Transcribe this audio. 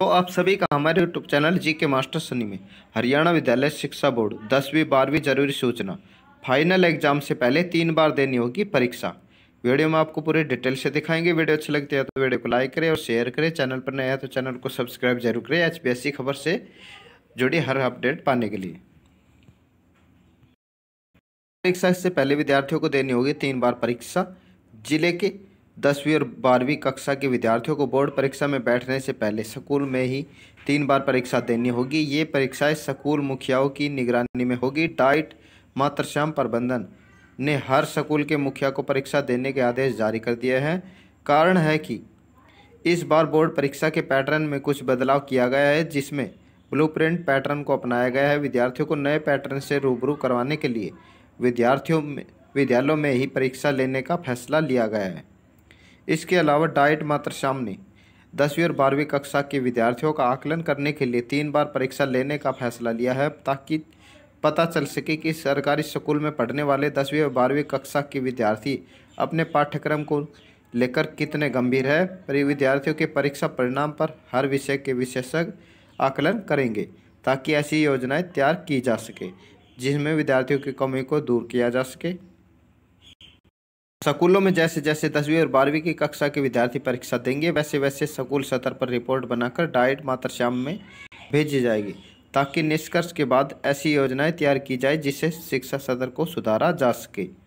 तो आप सभी का हमारे YouTube चैनल जी के मास्टर सनी में हरियाणा विद्यालय शिक्षा बोर्ड दसवीं बारहवीं जरूरी सूचना फाइनल एग्जाम से पहले तीन बार देनी होगी परीक्षा वीडियो में आपको पूरे डिटेल से दिखाएंगे वीडियो अच्छी लगती है तो वीडियो को लाइक करें और शेयर करें चैनल पर नया है तो चैनल को सब्सक्राइब जरूर करें एच खबर से जुड़ी हर अपडेट पाने के लिए परीक्षा से पहले विद्यार्थियों को देनी होगी तीन बार परीक्षा जिले के दसवीं और बारहवीं कक्षा के विद्यार्थियों को बोर्ड परीक्षा में बैठने से पहले स्कूल में ही तीन बार परीक्षा देनी होगी ये परीक्षाएं स्कूल मुखियाओं की निगरानी में होगी डाइट मातृश्याम प्रबंधन ने हर स्कूल के मुखिया को परीक्षा देने के आदेश जारी कर दिए हैं कारण है कि इस बार बोर्ड परीक्षा के पैटर्न में कुछ बदलाव किया गया है जिसमें ब्लू पैटर्न को अपनाया गया है विद्यार्थियों को नए पैटर्न से रूबरू करवाने के लिए विद्यार्थियों में विद्यालयों में ही परीक्षा लेने का फैसला लिया गया है इसके अलावा डाइट मात्र सामने दसवीं और बारहवीं कक्षा के विद्यार्थियों का आकलन करने के लिए तीन बार परीक्षा लेने का फैसला लिया है ताकि पता चल सके कि सरकारी स्कूल में पढ़ने वाले दसवीं और बारहवीं कक्षा के विद्यार्थी अपने पाठ्यक्रम को लेकर कितने गंभीर है विद्यार्थियों के परीक्षा परिणाम पर हर विषय के विशेषज्ञ आकलन करेंगे ताकि ऐसी योजनाएं तैयार की जा सके जिसमें विद्यार्थियों की कमी को दूर किया जा सके स्कूलों में जैसे जैसे दसवीं और बारहवीं की कक्षा के विद्यार्थी परीक्षा देंगे वैसे वैसे स्कूल सतर पर रिपोर्ट बनाकर डाइट मातृश्याम में भेजी जाएगी ताकि निष्कर्ष के बाद ऐसी योजनाएं तैयार की जाए जिससे शिक्षा सदर को सुधारा जा सके